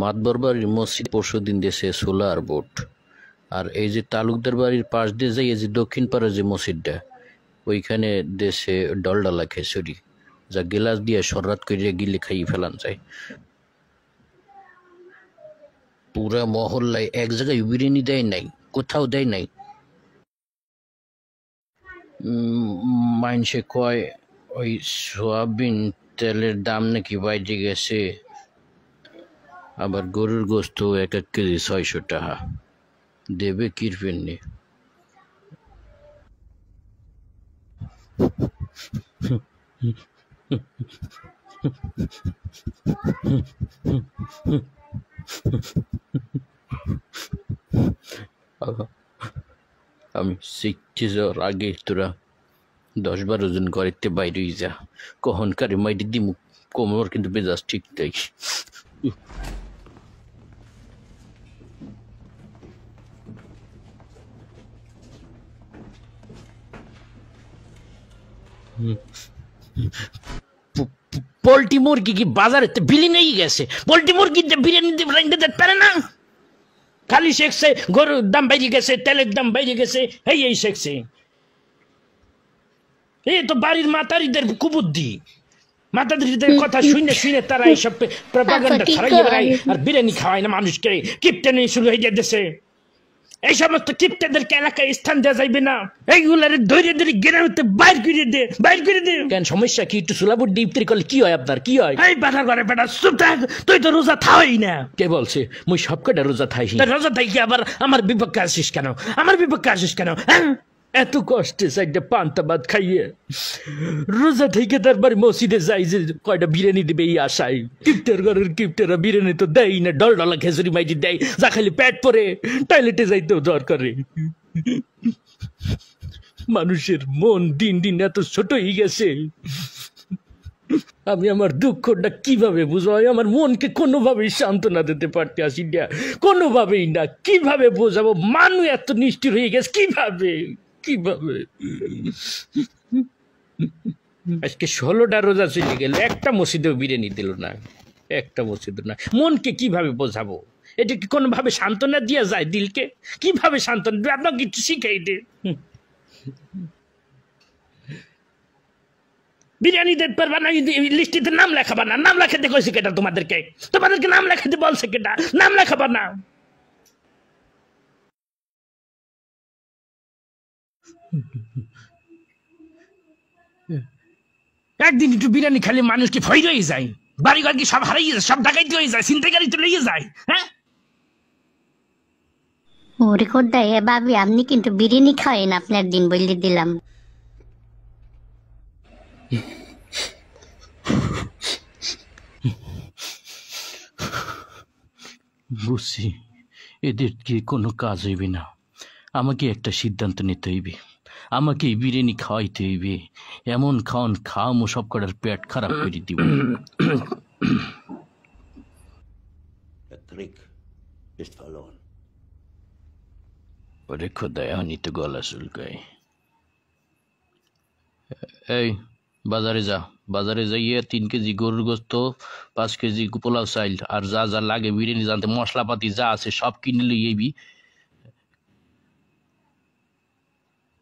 মাতবর বাড়ির মসজিদ পরশুদিন দিয়েছে সোলার বোট আর এই যে তালুকদার বাড়ির পাশ দিয়ে যাই এই যে দক্ষিণ পাড়ার যে মসজিদটা ওইখানে দেশে ডলডালা খেসুরি যা গিলাস দিয়ে সরাত করে গিলে খাইয়ে ফেলান যায় পুরা মহল্লায় এক জায়গায় বিরিয়ানি দেয় নাই কোথাও দেয় নাই মাইনসে কয় ওই সোয়াবিন তেলের দাম নাকি বাইরে গেছে আবার গরুর গোস্ত এক এক কেজি ছয়শো টাকা দেবে নি আমি শিখছি যাওয়ার আগে তোরা দশ বারো জন ঘরেতে বাইরে যা কখনকারে মাইটি দিমু কোমর কিন্তু বেজাস ঠিক তাই পোলট্রি মুরগি কি বাজারেতে বিলিনেই গেছে পোলট্রি মুরগি বিরিয়ানি রাইন্ডে দিতে পারে না খালি শেখছে গরুর দাম বেড়ে গেছে তেলের দাম বেড়ে গেছে এই এই শেখছে এই তো বাড়ির মাতারিদের কুবুদ্ধি মাতাদের কথা শুনে শুনে তারা এইসব প্রপাগান্ডা আচ্ছা, খারাই আর বিরিয়ানি খাওয়ায় না মানুষকে কিপটেনি শুরু হয়ে যেতেছে এই সমস্ত কিপ্তাদেরকে এলাকায় স্থান দেওয়া যাইবে না এইগুলার ধৈর্য ধরে হতে বাইর করে দে বাইর করে দে কেন সমস্যা কি একটু সুলাবুর ডিপ্তির করলে কি হয় আপনার কি হয় এই বাধা করে বেটা চুপ থাক তুই তো রোজা থাই না কে বলছে মুই সব সবকটা রোজা থাই রোজা থাকি আবার আমার বিপক্ষে আসিস কেন আমার বিপক্ষে আসিস কেন হ্যাঁ এত কষ্টে সাইডে পান্তা ভাত খাইয়ে রোজা থেকে তারপর মসজিদে যাই যে কয়টা বিরিয়ানি দেবে এই আশায় কিপ্টের ঘরের কিপ্টেরা বিরিয়ানি তো দেয় না ডল ডলা খেসুরি মাইজি দেয় যা খালি প্যাট পরে টয়লেটে যাইতেও দরকারে মানুষের মন দিন দিন এত ছোট হয়ে গেছে আমি আমার দুঃখটা কিভাবে আমি আমার মনকে কোনোভাবেই সান্ত্বনা দিতে পারতে আসি না কোনোভাবেই না কিভাবে বোঝাবো মানুষ এত নিষ্ঠুর হয়ে গেছে কিভাবে কিভাবে আজকে ষোলোটা রোজা চলে গেল একটা মসজিদেও বিরিয়ানি দিল না একটা মসজিদ না মনকে কিভাবে বোঝাবো এটা কি কোনোভাবে সান্ত্বনা দিয়া যায় দিলকে কিভাবে সান্ত্বনা দেবে আপনাকে কিছু শিখাই দে বিরিয়ানি দিতে পারবা না লিস্টিতে নাম লেখাবা না নাম লেখাতে দেখো কেটা তোমাদেরকে তোমাদেরকে নাম লেখাতে বলছে কেটা নাম লেখাবা না একদিন একটু বিরিয়ানি খালি মানুষকে ভয় রয়ে যায় বাড়ি ঘর কি সব হারাই যায় সব ঢাকাই হয়ে যায় চিন্তা গাড়ি লিয়ে যায় হ্যাঁ ওরে খোদ্দাই এ বাবি আপনি কিন্তু বিরিয়ানি খাওয়েন আপনার দিন বললে দিলাম বুঝছি এদের কি কোনো কাজ হইবে না আমাকে একটা সিদ্ধান্ত নিতে হইবে আমাকে বিরিয়ানি খাওয়াইতে হইবে এমন খাওয়ান খাওয়ামো সব কটার পেট খারাপ করে দিব পরে তো গলা চুলকায় এই বাজারে যা বাজারে যাইয়ে তিন কেজি গরুর গোস্ত পাঁচ কেজি পোলাও চাইল আর যা যা লাগে বিরিয়ানি জানতে মশলাপাতি যা আছে সব কিনে লিয়েবি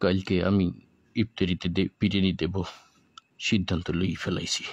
কালকে আমি ইফতারিতে বিরিয়ানি দেব সিদ্ধান্ত লই ফেলাইছি